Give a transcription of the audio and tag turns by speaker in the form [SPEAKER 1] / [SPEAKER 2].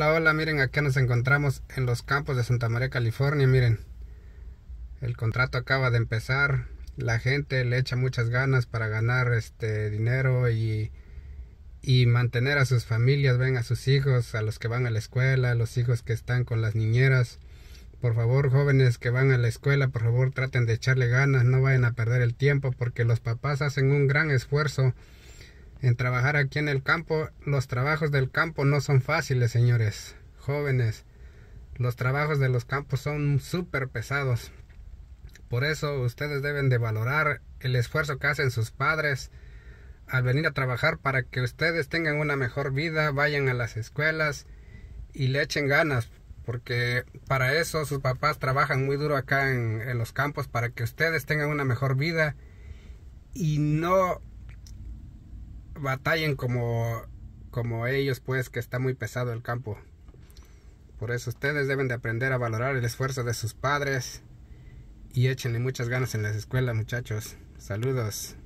[SPEAKER 1] Hola, hola, miren, aquí nos encontramos en los campos de Santa María, California, miren. El contrato acaba de empezar, la gente le echa muchas ganas para ganar este dinero y, y mantener a sus familias, ven a sus hijos, a los que van a la escuela, a los hijos que están con las niñeras. Por favor, jóvenes que van a la escuela, por favor traten de echarle ganas, no vayan a perder el tiempo porque los papás hacen un gran esfuerzo en trabajar aquí en el campo. Los trabajos del campo no son fáciles, señores, jóvenes. Los trabajos de los campos son súper pesados. Por eso ustedes deben de valorar el esfuerzo que hacen sus padres al venir a trabajar para que ustedes tengan una mejor vida, vayan a las escuelas y le echen ganas, porque para eso sus papás trabajan muy duro acá en, en los campos para que ustedes tengan una mejor vida y no batallen como, como ellos, pues que está muy pesado el campo. Por eso ustedes deben de aprender a valorar el esfuerzo de sus padres y échenle muchas ganas en las escuelas, muchachos. Saludos.